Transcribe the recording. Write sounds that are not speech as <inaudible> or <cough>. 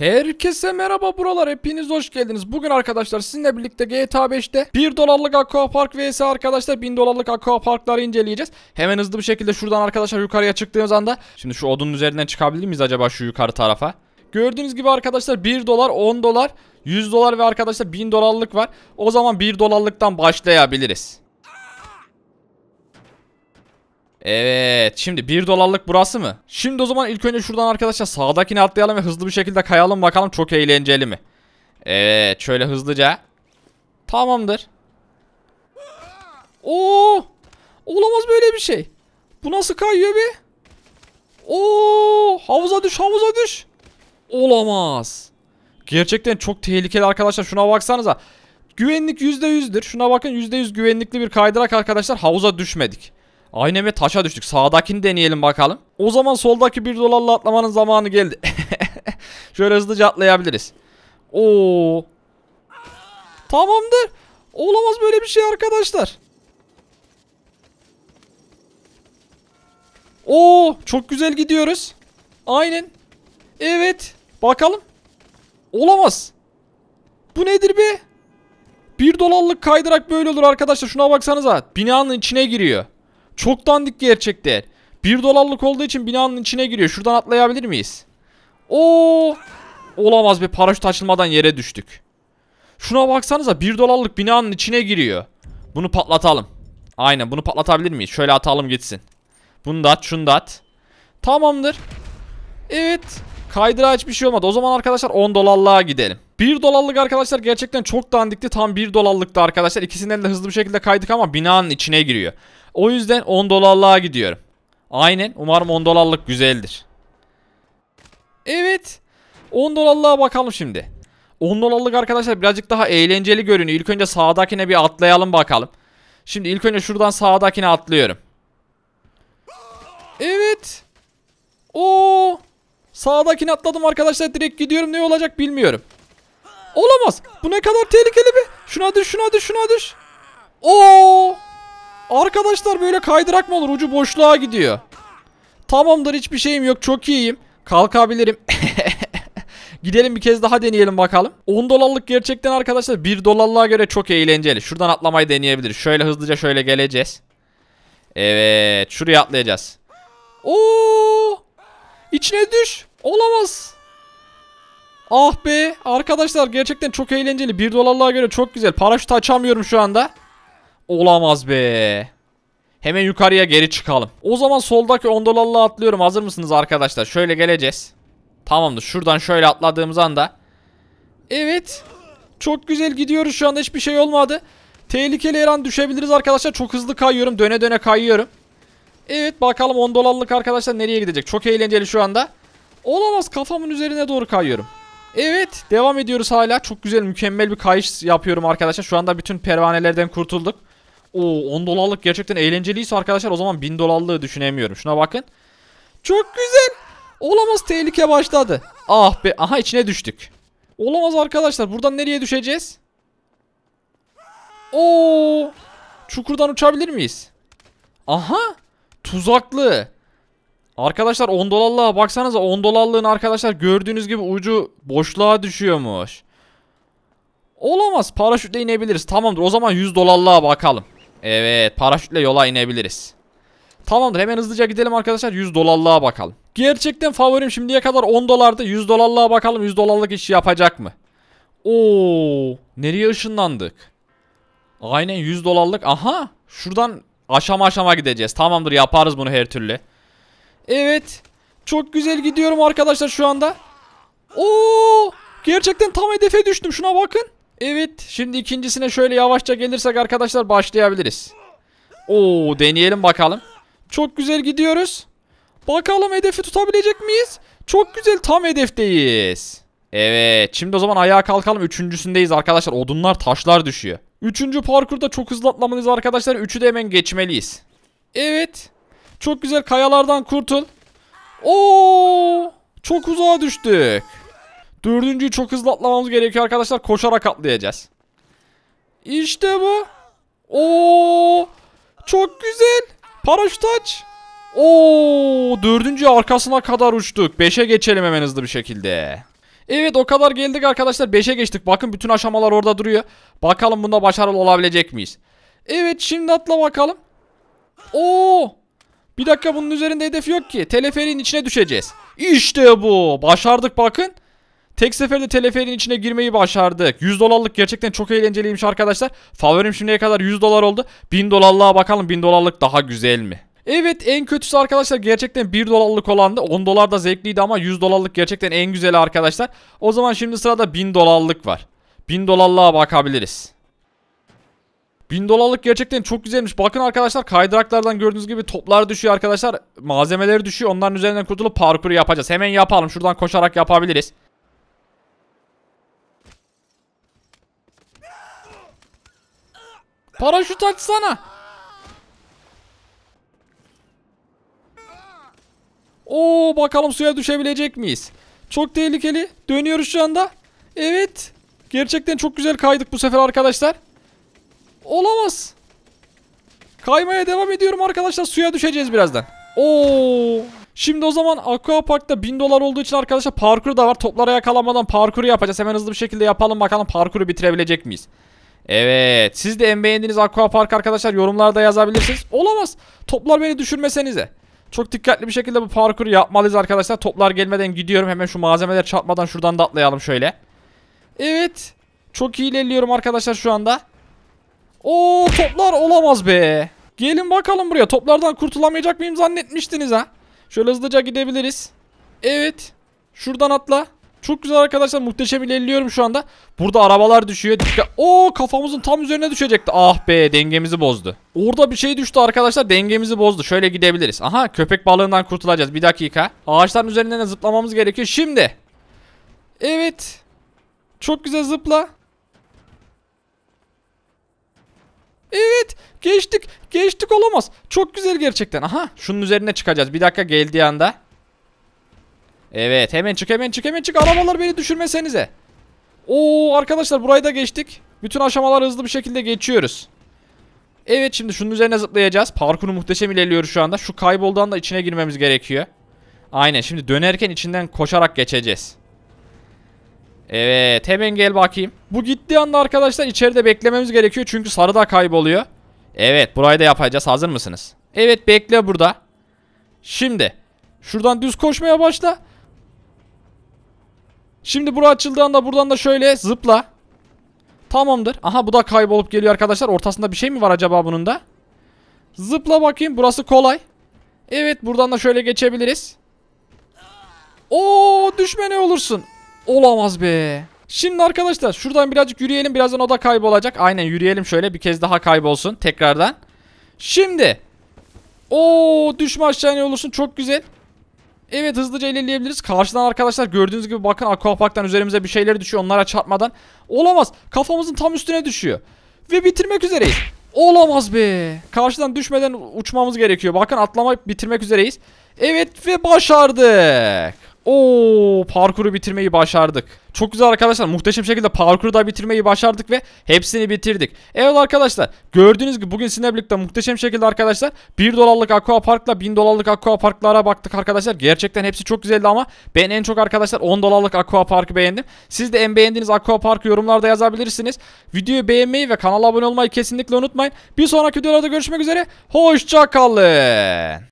Herkese merhaba buralar hepiniz hoş geldiniz. Bugün arkadaşlar sizinle birlikte GTA 5'te 1 dolarlık Aqua Park vs arkadaşlar 1000 dolarlık Aqua Park'ları inceleyeceğiz. Hemen hızlı bir şekilde şuradan arkadaşlar yukarıya çıktığımız anda şimdi şu odunun üzerinden çıkabilir miyiz acaba şu yukarı tarafa? Gördüğünüz gibi arkadaşlar 1 dolar 10 dolar 100 dolar ve arkadaşlar 1000 dolarlık var. O zaman 1 dolarlıktan başlayabiliriz. Evet şimdi 1 dolarlık burası mı? Şimdi o zaman ilk önce şuradan arkadaşlar sağdakini atlayalım ve hızlı bir şekilde kayalım bakalım çok eğlenceli mi? Evet şöyle hızlıca. Tamamdır. Oo! Olamaz böyle bir şey. Bu nasıl kayıyor be? Oo! Havuza düş havuza düş. Olamaz. Gerçekten çok tehlikeli arkadaşlar şuna baksanıza. Güvenlik %100'dür. Şuna bakın %100 güvenlikli bir kaydırak arkadaşlar havuza düşmedik. Aynen ve taşa düştük. Sağdakini deneyelim bakalım. O zaman soldaki bir dolarla atlamanın zamanı geldi. <laughs> Şöyle hızlıca atlayabiliriz. Oo. Tamamdır. Olamaz böyle bir şey arkadaşlar. Oo, çok güzel gidiyoruz. Aynen. Evet. Bakalım. Olamaz. Bu nedir be? Bir dolarlık kaydırak böyle olur arkadaşlar. Şuna baksanıza. Binanın içine giriyor. Çok dandik gerçekten. Bir dolarlık olduğu için binanın içine giriyor. Şuradan atlayabilir miyiz? Oo! Olamaz be paraşüt açılmadan yere düştük. Şuna baksanıza bir dolarlık binanın içine giriyor. Bunu patlatalım. Aynen bunu patlatabilir miyiz? Şöyle atalım gitsin. Bunu da at şunu da at. Tamamdır. Evet. Kaydıra hiçbir şey olmadı. O zaman arkadaşlar 10 dolarlığa gidelim. 1 dolarlık arkadaşlar gerçekten çok dandikti. Tam 1 dolarlıktı arkadaşlar. İkisinden de hızlı bir şekilde kaydık ama binanın içine giriyor. O yüzden 10 dolarlığa gidiyorum. Aynen. Umarım 10 dolarlık güzeldir. Evet. 10 dolarlığa bakalım şimdi. 10 dolarlık arkadaşlar birazcık daha eğlenceli görünüyor. İlk önce sağdakine bir atlayalım bakalım. Şimdi ilk önce şuradan sağdakine atlıyorum. Evet. Oo. Sağdakini atladım arkadaşlar. Direkt gidiyorum. Ne olacak bilmiyorum. Olamaz. Bu ne kadar tehlikeli bir. Şuna düş şuna düş şuna düş. Oo. Arkadaşlar böyle kaydırak mı olur? Ucu boşluğa gidiyor. Tamamdır hiçbir şeyim yok. Çok iyiyim. Kalkabilirim. <laughs> Gidelim bir kez daha deneyelim bakalım. 10 dolarlık gerçekten arkadaşlar 1 dolarlığa göre çok eğlenceli. Şuradan atlamayı deneyebiliriz. Şöyle hızlıca şöyle geleceğiz. Evet. Şuraya atlayacağız. Oo! İçine düş. Olamaz. Ah be arkadaşlar gerçekten çok eğlenceli. 1 dolarlığa göre çok güzel. Paraşüt açamıyorum şu anda. Olamaz be. Hemen yukarıya geri çıkalım. O zaman soldaki 10 dolarlığa atlıyorum. Hazır mısınız arkadaşlar? Şöyle geleceğiz. Tamamdır. Şuradan şöyle atladığımız anda. Evet. Çok güzel gidiyoruz şu anda. Hiçbir şey olmadı. Tehlikeli her an düşebiliriz arkadaşlar. Çok hızlı kayıyorum. Döne döne kayıyorum. Evet bakalım 10 dolarlık arkadaşlar nereye gidecek? Çok eğlenceli şu anda. Olamaz kafamın üzerine doğru kayıyorum. Evet devam ediyoruz hala. Çok güzel mükemmel bir kayış yapıyorum arkadaşlar. Şu anda bütün pervanelerden kurtulduk. Oo 10 dolarlık gerçekten eğlenceliyse arkadaşlar o zaman 1000 dolarlığı düşünemiyorum. Şuna bakın. Çok güzel. Olamaz tehlike başladı. Ah be aha içine düştük. Olamaz arkadaşlar buradan nereye düşeceğiz? Oo çukurdan uçabilir miyiz? Aha tuzaklı. Arkadaşlar 10 dolarlığa baksanıza 10 dolarlığın arkadaşlar gördüğünüz gibi ucu boşluğa düşüyormuş. Olamaz paraşütle inebiliriz. Tamamdır o zaman 100 dolarlığa bakalım. Evet paraşütle yola inebiliriz. Tamamdır hemen hızlıca gidelim arkadaşlar 100 dolarlığa bakalım. Gerçekten favorim şimdiye kadar 10 dolardı. 100 dolarlığa bakalım 100 dolarlık iş yapacak mı? Oo, nereye ışınlandık? Aynen 100 dolarlık. Aha şuradan aşama aşama gideceğiz. Tamamdır yaparız bunu her türlü. Evet. Çok güzel gidiyorum arkadaşlar şu anda. Oo! Gerçekten tam hedefe düştüm. Şuna bakın. Evet. Şimdi ikincisine şöyle yavaşça gelirsek arkadaşlar başlayabiliriz. Oo, deneyelim bakalım. Çok güzel gidiyoruz. Bakalım hedefi tutabilecek miyiz? Çok güzel tam hedefteyiz. Evet. Şimdi o zaman ayağa kalkalım. Üçüncüsündeyiz arkadaşlar. Odunlar taşlar düşüyor. Üçüncü parkurda çok hızlı atlamalıyız arkadaşlar. Üçü de hemen geçmeliyiz. Evet. Çok güzel kayalardan kurtul. Oo! Çok uzağa düştük. Dördüncüyü çok hızlı atlamamız gerekiyor arkadaşlar. Koşarak atlayacağız. İşte bu. Oo! Çok güzel. Paraşüt aç. Oo! Dördüncü arkasına kadar uçtuk. Beşe geçelim hemen hızlı bir şekilde. Evet o kadar geldik arkadaşlar. Beşe geçtik. Bakın bütün aşamalar orada duruyor. Bakalım bunda başarılı olabilecek miyiz? Evet şimdi atla bakalım. Oo! Bir dakika bunun üzerinde hedef yok ki. Teleferin içine düşeceğiz. İşte bu. Başardık bakın. Tek seferde teleferin içine girmeyi başardık. 100 dolarlık gerçekten çok eğlenceliymiş arkadaşlar. Favorim şimdiye kadar 100 dolar oldu. 1000 dolarlığa bakalım 1000 dolarlık daha güzel mi? Evet en kötüsü arkadaşlar gerçekten 1 dolarlık olandı. 10 dolar da zevkliydi ama 100 dolarlık gerçekten en güzeli arkadaşlar. O zaman şimdi sırada 1000 dolarlık var. 1000 dolarlığa bakabiliriz. 1000 dolarlık gerçekten çok güzelmiş. Bakın arkadaşlar kaydıraklardan gördüğünüz gibi toplar düşüyor arkadaşlar. Malzemeleri düşüyor. Onların üzerinden kurtulup parkuru yapacağız. Hemen yapalım. Şuradan koşarak yapabiliriz. Paraşüt açsana. Oo bakalım suya düşebilecek miyiz? Çok tehlikeli. Dönüyoruz şu anda. Evet. Gerçekten çok güzel kaydık bu sefer arkadaşlar. Olamaz. Kaymaya devam ediyorum arkadaşlar. Suya düşeceğiz birazdan. Oo. Şimdi o zaman Aqua Park'ta 1000 dolar olduğu için arkadaşlar parkur da var. Toplara yakalamadan parkuru yapacağız. Hemen hızlı bir şekilde yapalım bakalım parkuru bitirebilecek miyiz? Evet. Siz de en beğendiğiniz Aqua Park arkadaşlar yorumlarda yazabilirsiniz. Olamaz. Toplar beni düşürmesenize. Çok dikkatli bir şekilde bu parkuru yapmalıyız arkadaşlar. Toplar gelmeden gidiyorum. Hemen şu malzemeler çarpmadan şuradan da atlayalım şöyle. Evet. Çok iyi ilerliyorum arkadaşlar şu anda. Oo toplar olamaz be. Gelin bakalım buraya. Toplardan kurtulamayacak mıyım zannetmiştiniz ha? Şöyle hızlıca gidebiliriz. Evet. Şuradan atla. Çok güzel arkadaşlar. Muhteşem ilerliyorum şu anda. Burada arabalar düşüyor. Dikkat. Oo kafamızın tam üzerine düşecekti. Ah be dengemizi bozdu. Orada bir şey düştü arkadaşlar. Dengemizi bozdu. Şöyle gidebiliriz. Aha köpek balığından kurtulacağız. Bir dakika. Ağaçların üzerinden zıplamamız gerekiyor. Şimdi. Evet. Çok güzel zıpla. Evet geçtik geçtik olamaz. Çok güzel gerçekten. Aha şunun üzerine çıkacağız. Bir dakika geldiği anda. Evet hemen çık hemen çık hemen çık. Arabalar beni düşürmesenize. Oo arkadaşlar burayı da geçtik. Bütün aşamalar hızlı bir şekilde geçiyoruz. Evet şimdi şunun üzerine zıplayacağız. Parkuru muhteşem ilerliyoruz şu anda. Şu kayboldan da içine girmemiz gerekiyor. Aynen şimdi dönerken içinden koşarak geçeceğiz. Evet hemen gel bakayım. Bu gittiği anda arkadaşlar içeride beklememiz gerekiyor çünkü sarı da kayboluyor. Evet burayı da yapacağız hazır mısınız? Evet bekle burada. Şimdi şuradan düz koşmaya başla. Şimdi bura açıldığında buradan da şöyle zıpla. Tamamdır. Aha bu da kaybolup geliyor arkadaşlar. Ortasında bir şey mi var acaba bunun da? Zıpla bakayım burası kolay. Evet buradan da şöyle geçebiliriz. Oo düşme ne olursun. Olamaz be. Şimdi arkadaşlar şuradan birazcık yürüyelim. Birazdan o da kaybolacak. Aynen yürüyelim şöyle bir kez daha kaybolsun tekrardan. Şimdi. o düşme aşağıya olursun çok güzel. Evet hızlıca ilerleyebiliriz. Karşıdan arkadaşlar gördüğünüz gibi bakın aquaparktan üzerimize bir şeyler düşüyor onlara çarpmadan. Olamaz. Kafamızın tam üstüne düşüyor. Ve bitirmek üzereyiz. Olamaz be. Karşıdan düşmeden uçmamız gerekiyor. Bakın atlamayıp bitirmek üzereyiz. Evet ve başardık. Oo parkuru bitirmeyi başardık. Çok güzel arkadaşlar muhteşem şekilde parkuru da bitirmeyi başardık ve hepsini bitirdik. Evet arkadaşlar gördüğünüz gibi bugün sizinle birlikte muhteşem şekilde arkadaşlar 1 dolarlık aqua parkla 1000 dolarlık aqua parklara baktık arkadaşlar. Gerçekten hepsi çok güzeldi ama ben en çok arkadaşlar 10 dolarlık aqua parkı beğendim. Siz de en beğendiğiniz aqua parkı yorumlarda yazabilirsiniz. Videoyu beğenmeyi ve kanala abone olmayı kesinlikle unutmayın. Bir sonraki videolarda görüşmek üzere. Hoşçakalın.